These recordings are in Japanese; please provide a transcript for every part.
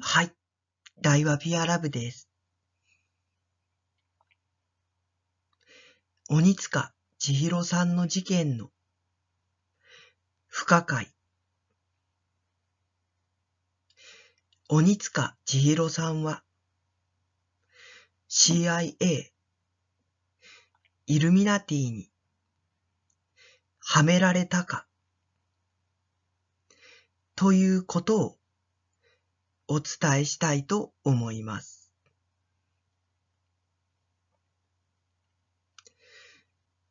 はい。大和ピアラブです。鬼塚千尋さんの事件の不可解。鬼塚千尋さんは CIA イルミナティにはめられたかということをお伝えしたいと思います。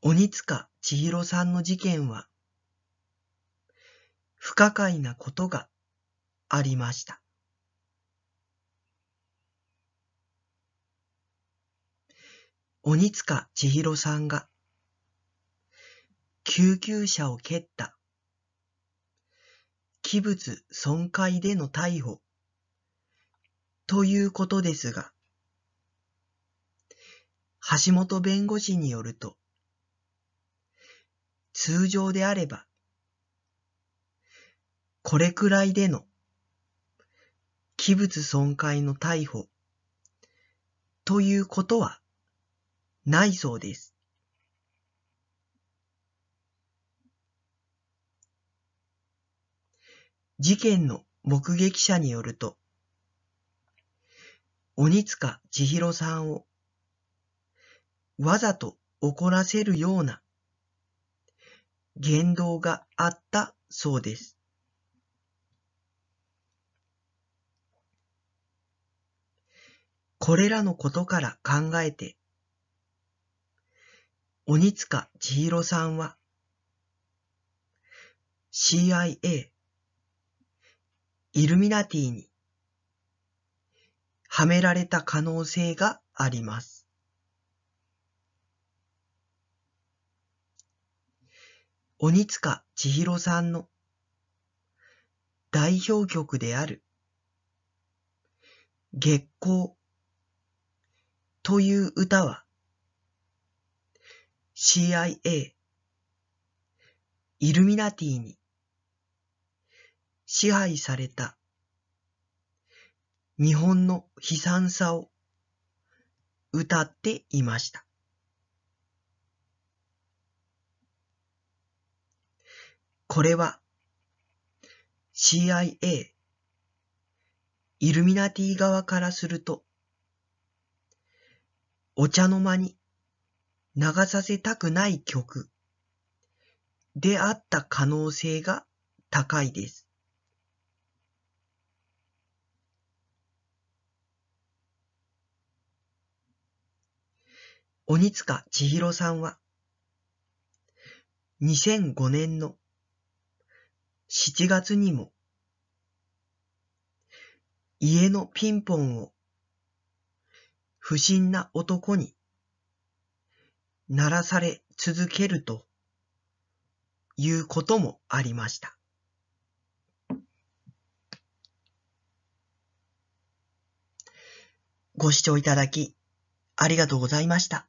鬼塚千尋さんの事件は、不可解なことがありました。鬼塚千尋さんが救急車を蹴った器物損壊での逮捕ということですが、橋本弁護士によると、通常であれば、これくらいでの器物損壊の逮捕ということはないそうです。事件の目撃者によると、鬼塚千尋さんをわざと怒らせるような言動があったそうです。これらのことから考えて、鬼塚千尋さんは CIA イルミナティにはめられた可能性があります。鬼塚千尋さんの代表曲である月光という歌は CIA イルミナティに支配された日本の悲惨さを歌っていました。これは CIA イルミナティ側からするとお茶の間に流させたくない曲であった可能性が高いです。鬼塚千尋さんは、2005年の7月にも、家のピンポンを不審な男に鳴らされ続けるということもありました。ご視聴いただきありがとうございました。